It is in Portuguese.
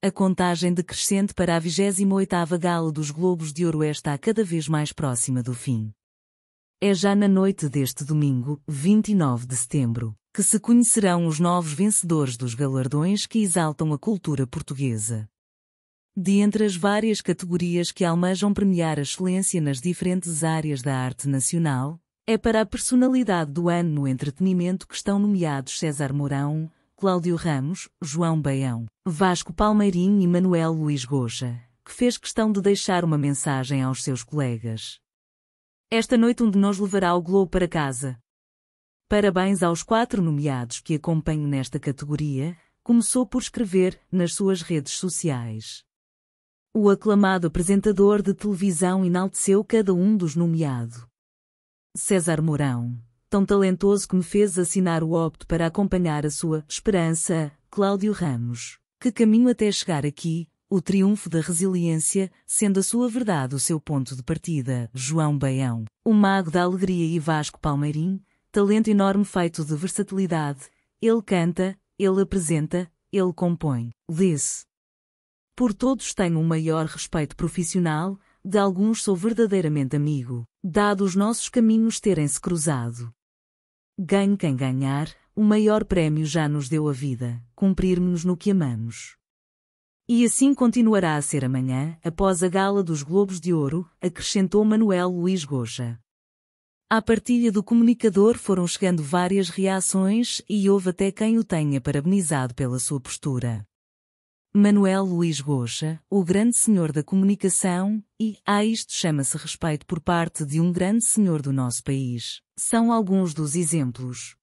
A contagem decrescente para a 28ª gala dos Globos de Ouro está cada vez mais próxima do fim. É já na noite deste domingo, 29 de setembro, que se conhecerão os novos vencedores dos galardões que exaltam a cultura portuguesa. De entre as várias categorias que almejam premiar a excelência nas diferentes áreas da arte nacional, é para a personalidade do ano no entretenimento que estão nomeados César Mourão, Cláudio Ramos, João Beião, Vasco Palmeirim e Manuel Luiz Goja, que fez questão de deixar uma mensagem aos seus colegas. Esta noite um de nós levará o Globo para casa. Parabéns aos quatro nomeados que acompanho nesta categoria, começou por escrever nas suas redes sociais. O aclamado apresentador de televisão enalteceu cada um dos nomeados. César Mourão, tão talentoso que me fez assinar o opto para acompanhar a sua esperança, Cláudio Ramos. Que caminho até chegar aqui, o triunfo da resiliência, sendo a sua verdade o seu ponto de partida, João Baião. O mago da alegria e Vasco Palmeirim, talento enorme feito de versatilidade, ele canta, ele apresenta, ele compõe. Lê-se. Por todos tenho um maior respeito profissional, de alguns sou verdadeiramente amigo, dado os nossos caminhos terem-se cruzado. Ganhe quem ganhar, o maior prémio já nos deu a vida, cumprirmos no que amamos. E assim continuará a ser amanhã, após a gala dos Globos de Ouro, acrescentou Manuel Luís Goja. À partilha do comunicador foram chegando várias reações e houve até quem o tenha parabenizado pela sua postura. Manuel Luís Gocha, o grande senhor da comunicação, e a isto chama-se respeito por parte de um grande senhor do nosso país, são alguns dos exemplos.